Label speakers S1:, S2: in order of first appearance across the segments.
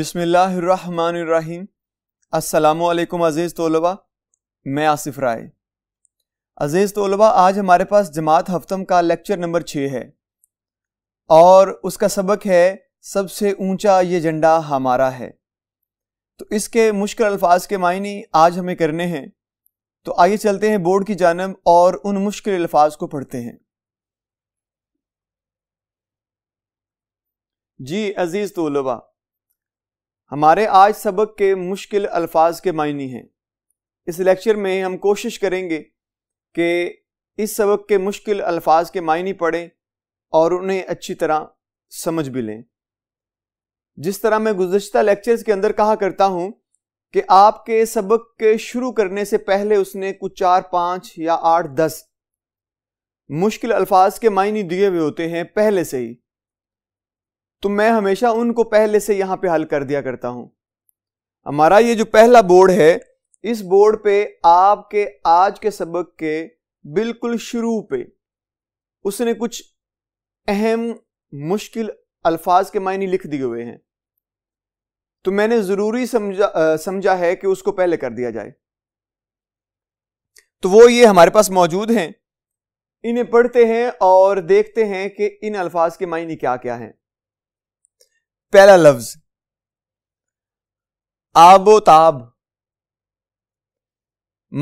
S1: बिसमीम् अल्लाम अज़ीज़ तोलबा मैं आसिफ राय अज़ीज़ तोलबा आज हमारे पास जमात हफ्तम का लेक्चर नंबर छः है और उसका सबक है सबसे ऊंचा ये झंडा हमारा है तो इसके मुश्किल अल्फाज के मायने आज हमें करने हैं तो आइए चलते हैं बोर्ड की जानब और उन मुश्किल अल्फाज को पढ़ते हैं जी अज़ीज़ तोलबा हमारे आज सबक के मुश्किल अल्फाज के मायने हैं इस लेक्चर में हम कोशिश करेंगे कि इस सबक के मुश्किल अल्फाज के मायने पढ़ें और उन्हें अच्छी तरह समझ भी लें जिस तरह मैं गुजशत लेक्चर्स के अंदर कहा करता हूँ कि आपके सबक के शुरू करने से पहले उसने कुछ चार पाँच या आठ दस मुश्किल अल्फाज के मायने दिए हुए होते हैं पहले से ही तो मैं हमेशा उनको पहले से यहां पे हल कर दिया करता हूं हमारा ये जो पहला बोर्ड है इस बोर्ड पे आपके आज के सबक के बिल्कुल शुरू पे उसने कुछ अहम मुश्किल अल्फाज के मायने लिख दिए हुए हैं तो मैंने ज़रूरी समझा आ, समझा है कि उसको पहले कर दिया जाए तो वो ये हमारे पास मौजूद हैं इन्हें पढ़ते हैं और देखते हैं कि इन अल्फाज के मायने क्या क्या हैं पहला लफ्ज आबोताब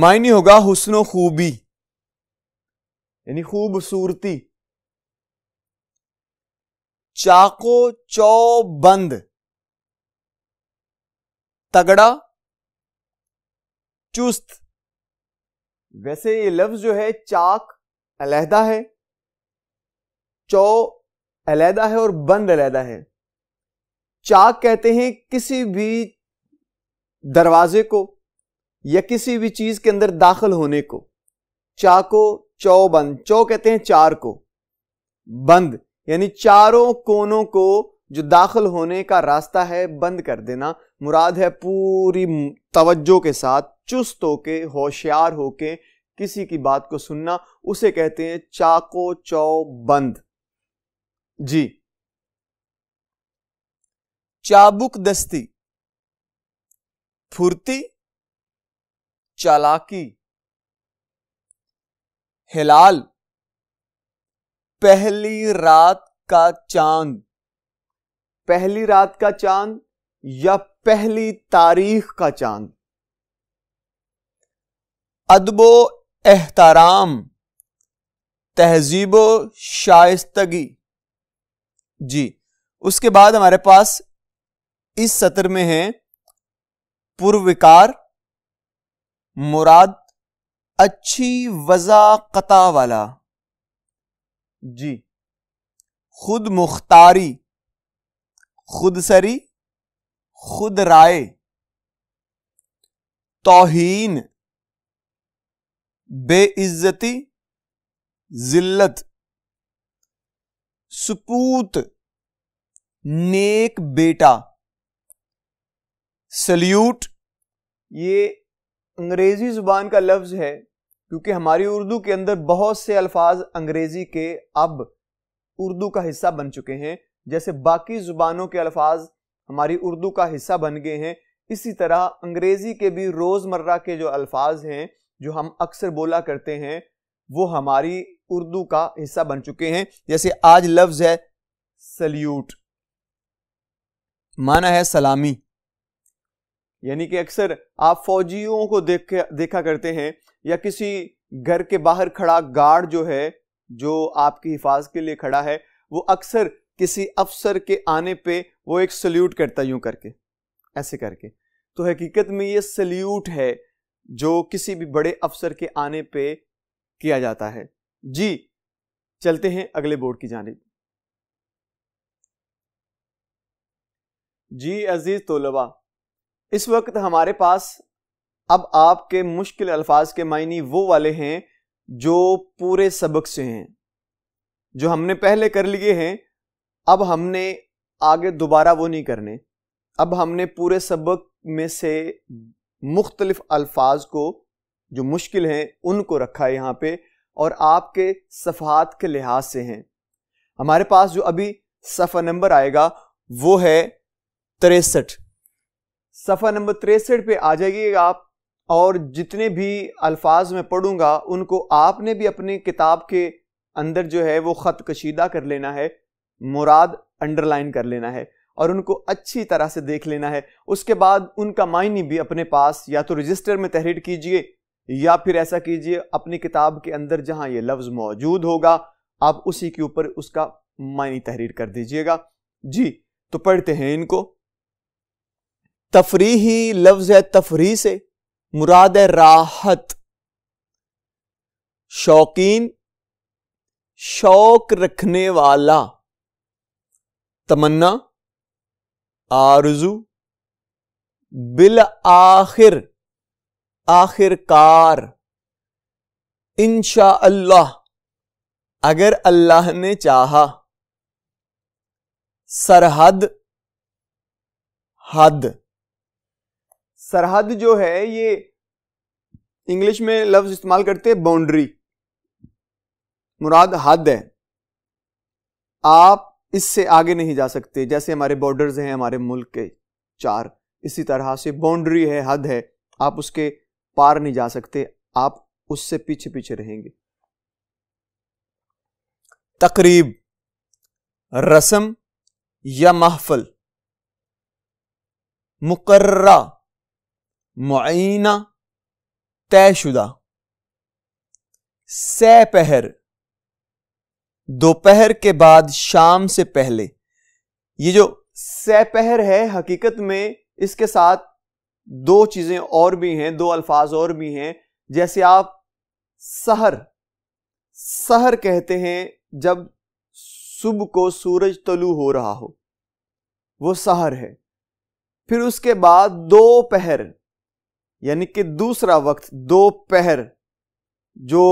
S1: मायने होगा हुसन खूबी यानी खूबसूरती चाको चौबंद तगड़ा चुस्त वैसे ये लफ्ज जो है चाक अलहदा है चौ अलहदा है और बंद अलहदा है चाक कहते हैं किसी भी दरवाजे को या किसी भी चीज के अंदर दाखिल होने को चाको चौबंद चौ कहते हैं चार को बंद यानी चारों कोनों को जो दाखिल होने का रास्ता है बंद कर देना मुराद है पूरी तवज्जो के साथ चुस्त होके होशियार होके किसी की बात को सुनना उसे कहते हैं चाको चौ बंद जी चाबुक दस्ती फुर्ती चालाकी हिलाल पहली रात का चांद पहली रात का चांद या पहली तारीख का चांद अदबो एहतराम तहजीबो शाइस्तगी जी उसके बाद हमारे पास इस सत्र में है पूर्व विकार मुराद अच्छी वजा कता वाला जी खुद मुख्तारी खुद सरी खुद राय तोहीन बेइज्जती जिल्लत सुपूत नेक बेटा सल्यूट ये अंग्रेज़ी ज़ुबान का लफ्ज़ है क्योंकि हमारी उर्दू के अंदर बहुत से अल्फाज अंग्रेज़ी के अब उर्दू का हिस्सा बन चुके हैं जैसे बाकी ज़ुबानों के अल्फाज हमारी उर्दू का हिस्सा बन गए हैं इसी तरह अंग्रेज़ी के भी रोज़मर्रा के जो अल्फाज हैं जो हम अक्सर बोला करते हैं वो हमारी उर्दू का हिस्सा बन चुके हैं जैसे आज लफ्ज़ है सल्यूट माना है सलामी यानी कि अक्सर आप फौजियों को देख देखा करते हैं या किसी घर के बाहर खड़ा गार्ड जो है जो आपकी हिफाज के लिए खड़ा है वो अक्सर किसी अफसर के आने पे वो एक सल्यूट करता यूं करके ऐसे करके तो हकीकत में ये सल्यूट है जो किसी भी बड़े अफसर के आने पे किया जाता है जी चलते हैं अगले बोर्ड की जानब जी अजीज तोलबा इस वक्त हमारे पास अब आपके मुश्किल अल्फाज के मायने वो वाले हैं जो पूरे सबक से हैं जो हमने पहले कर लिए हैं अब हमने आगे दोबारा वो नहीं करने अब हमने पूरे सबक में से मुख्तलिफ अल्फाज को जो मुश्किल हैं उनको रखा है यहाँ पे और आपके सफ़ात के लिहाज से हैं हमारे पास जो अभी सफ़ा नंबर आएगा वो है तिरसठ सफ़ा नंबर तिरसठ पे आ जाइएगा आप और जितने भी अल्फाज मैं पढ़ूंगा उनको आपने भी अपनी किताब के अंदर जो है वो ख़त कशीदा कर लेना है मुराद अंडरलाइन कर लेना है और उनको अच्छी तरह से देख लेना है उसके बाद उनका मायने भी अपने पास या तो रजिस्टर में तहरीर कीजिए या फिर ऐसा कीजिए अपनी किताब के अंदर जहाँ ये लफ्ज़ मौजूद होगा आप उसी के ऊपर उसका मायने तहरीर कर दीजिएगा जी तो पढ़ते हैं इनको तफरी ही लफ्ज है तफरी से मुराद है राहत शौकीन शौक रखने वाला तमन्ना आरजू बिल आखिर आखिरकार इनशा अल्लाह अगर अल्लाह ने चाहा सरहद हद सरहद जो है ये इंग्लिश में लफ्ज इस्तेमाल करते हैं बाउंड्री मुराद हद है आप इससे आगे नहीं जा सकते जैसे हमारे बॉर्डर्स हैं हमारे मुल्क के चार इसी तरह से बाउंड्री है हद है आप उसके पार नहीं जा सकते आप उससे पीछे पीछे रहेंगे तकरीब रसम या महफल मुकर्रा मुआना तयशुदा सपहर दोपहर के बाद शाम से पहले ये जो सपहर है हकीकत में इसके साथ दो चीज़ें और भी हैं दो अल्फाज और भी हैं जैसे आप सहर सहर कहते हैं जब सुबह को सूरज तलु हो रहा हो वो सहर है फिर उसके बाद दोपहर यानी कि दूसरा वक्त दोपहर जो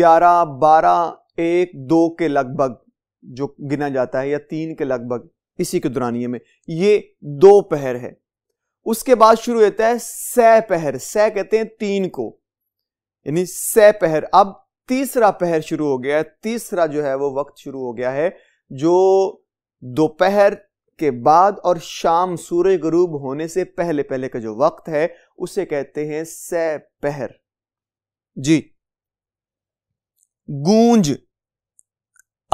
S1: 11, 12, एक दो के लगभग जो गिना जाता है या तीन के लगभग इसी के दौरान में ये दो पहर है उसके बाद शुरू होता है सह पहर सह कहते हैं तीन को यानी सह पहर अब तीसरा पहर शुरू हो गया है तीसरा जो है वो वक्त शुरू हो गया है जो दोपहर के बाद और शाम सूर्य गरूब होने से पहले पहले का जो वक्त है उसे कहते हैं सह पहर जी गूंज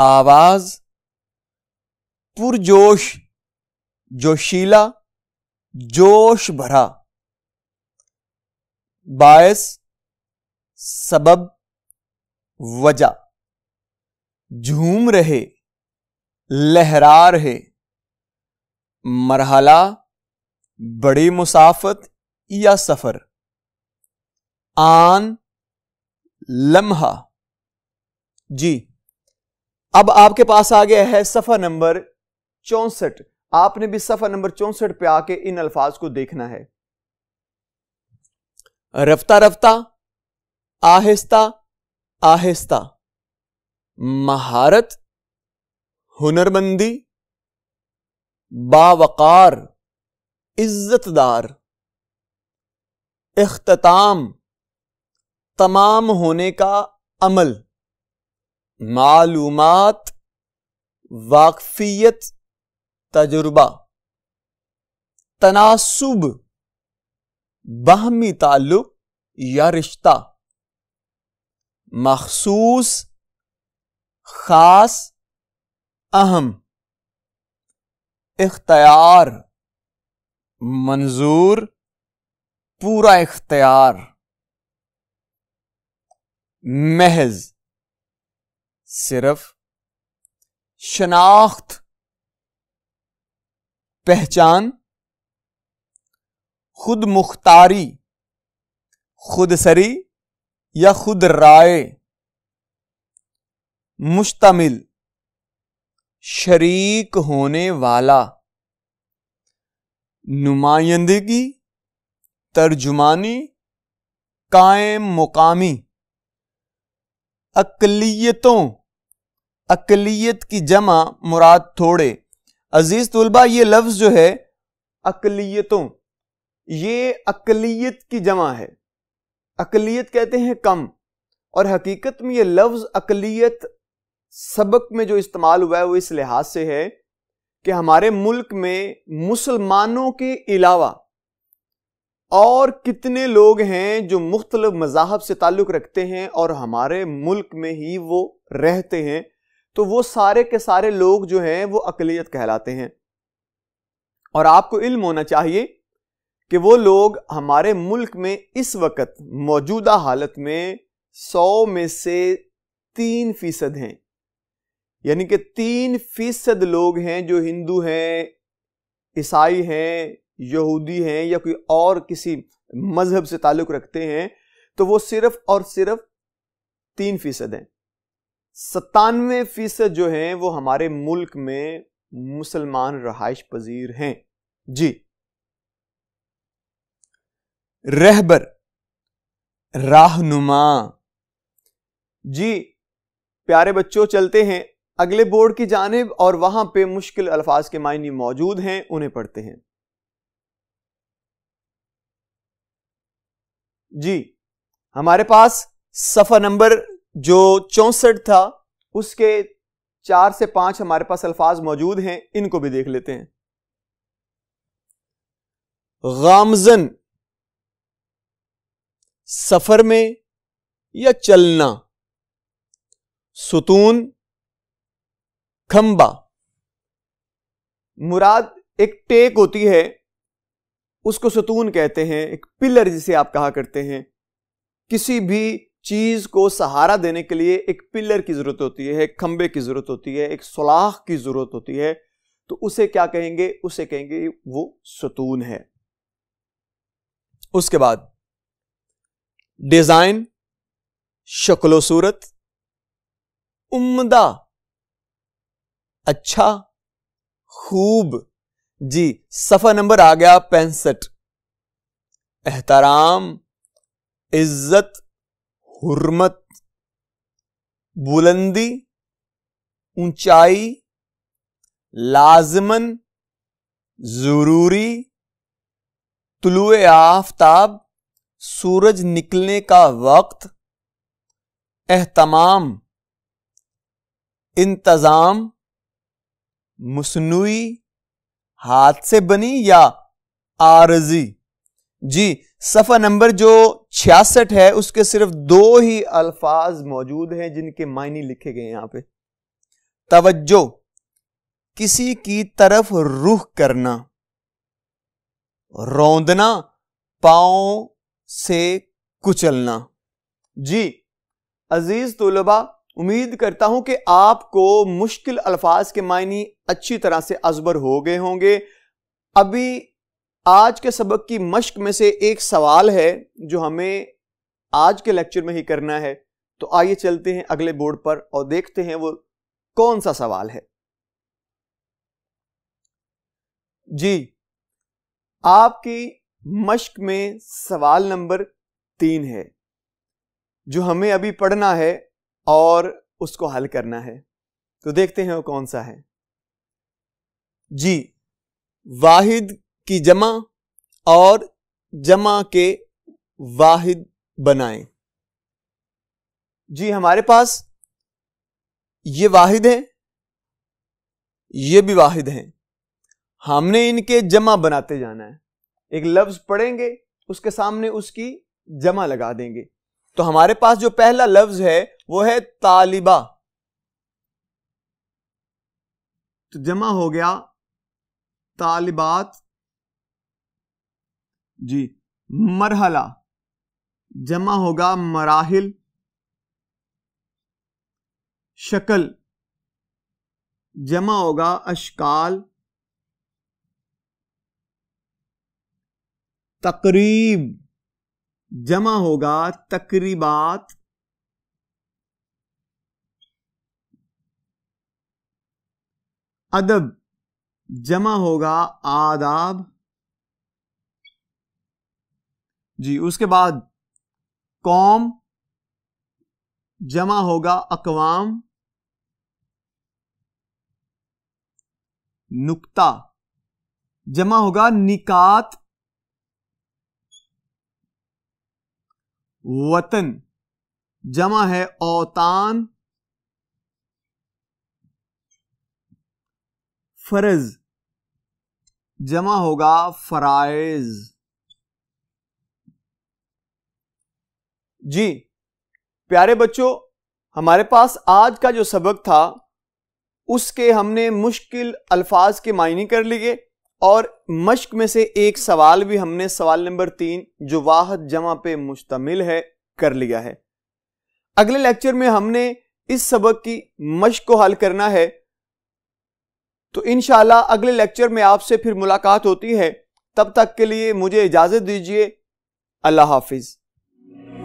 S1: आवाज पुरजोश जोशीला जोश भरा बायस सबब वजह झूम रहे लहरा रहे मरहला बड़ी मुसाफत या सफ़र आन लम्हा जी अब आपके पास आ गया है सफ़ा नंबर चौंसठ आपने भी सफ़ा नंबर चौंसठ पे आके इन अल्फाज को देखना है रफ्ता रफ्ता आहिस्ता आहिस्ता महारत हुनरमंदी बावकार इज्जतदार अख्ताम तमाम होने का अमल मालूमात वाकफियत तजुर्बा तनासुब बाहमी ताल्लुक या रिश्ता मखसूस खास अहम इख्तियार मंजूर पूरा इख्तियार महज सिर्फ शनाख्त पहचान खुद मुख्तारी खुदसरी या खुद राय मुश्तमिल शरीक होने वाला नुमाइंदगी तर्जुमानी कायम मुकामी अकलीतों अकलीत की जमा मुराद थोड़े अजीज तुलबा ये लफ्ज़ जो है अकलीतों ये अकलीत की जमा है अकलीत कहते हैं कम और हकीकत में ये लफ्ज़ अकलीत सबक में जो इस्तेमाल हुआ है वो इस लिहाज से है कि हमारे मुल्क में मुसलमानों के अलावा और कितने लोग हैं जो मुख्तलिफ मजाहब से ताल्लुक़ रखते हैं और हमारे मुल्क में ही वो रहते हैं तो वो सारे के सारे लोग जो हैं वो अकलीत कहलाते हैं और आपको इल्म होना चाहिए कि वो लोग हमारे मुल्क में इस वक्त मौजूदा हालत में सौ में से तीन फीसद हैं यानी कि तीन फीसद लोग हैं जो हिंदू हैं ईसाई हैं यहूदी हैं या कोई और किसी मजहब से ताल्लुक़ रखते हैं तो वो सिर्फ और सिर्फ तीन फीसद हैं सत्तानवे फीसद जो हैं वो हमारे मुल्क में मुसलमान रहाइश पजीर हैं जी रहबर राहनुमा जी प्यारे बच्चों चलते हैं अगले बोर्ड की जानब और वहां पे मुश्किल अल्फाज के मायने मौजूद हैं उन्हें पढ़ते हैं जी हमारे पास सफा नंबर जो चौसठ था उसके चार से पांच हमारे पास अल्फाज मौजूद हैं इनको भी देख लेते हैं गामजन सफर में या चलना सुतून खंबा मुराद एक टेक होती है उसको सतून कहते हैं एक पिलर जिसे आप कहा करते हैं किसी भी चीज को सहारा देने के लिए एक पिलर की जरूरत होती है एक खंबे की जरूरत होती है एक सलाह की जरूरत होती है तो उसे क्या कहेंगे उसे कहेंगे वो सतून है उसके बाद डिजाइन शक्लो सूरत उम्दा अच्छा खूब जी सफा नंबर आ गया पैंसठ एहतराम इज्जत हुरमत बुलंदी ऊंचाई लाजमन जरूरी तुलुए आफ्ताब सूरज निकलने का वक्त एहतमाम इंतज़ाम मसनू हाथ से बनी या आरजी जी सफ़ा नंबर जो छियासठ है उसके सिर्फ दो ही अल्फाज मौजूद हैं जिनके मायने लिखे गए यहां पे तवज्जो किसी की तरफ रुख करना रौंदना पाओ से कुचलना जी अजीज तलबा उम्मीद करता हूं कि आपको मुश्किल अल्फाज के मायने अच्छी तरह से अजबर हो गए होंगे अभी आज के सबक की मश्क में से एक सवाल है जो हमें आज के लेक्चर में ही करना है तो आइए चलते हैं अगले बोर्ड पर और देखते हैं वो कौन सा सवाल है जी आपकी मश्क में सवाल नंबर तीन है जो हमें अभी पढ़ना है और उसको हल करना है तो देखते हैं वो कौन सा है जी वाहिद की जमा और जमा के वाहिद बनाएं जी हमारे पास ये वाहिद है ये भी वाहिद हैं हमने इनके जमा बनाते जाना है एक लफ्ज पढ़ेंगे उसके सामने उसकी जमा लगा देंगे तो हमारे पास जो पहला लफ्ज है वो है तालिबा तो जमा हो गया तालिबात जी मरहला जमा होगा मराहिल शकल जमा होगा अशकाल तकरीब जमा होगा तकरीबात अदब जमा होगा आदाब जी उसके बाद कौम जमा होगा अकवाम नुक्ता जमा होगा निकात वतन जमा है औतान फर्ज जमा होगा फराइज जी प्यारे बच्चों हमारे पास आज का जो सबक था उसके हमने मुश्किल अल्फाज के मायने कर लिए और मश्क में से एक सवाल भी हमने सवाल नंबर तीन जो वाहद जमा पे मुश्तमिल है कर लिया है अगले लेक्चर में हमने इस सबक की मश्क को हल करना है तो इन अगले लेक्चर में आपसे फिर मुलाकात होती है तब तक के लिए मुझे इजाज़त दीजिए अल्लाह हाफिज़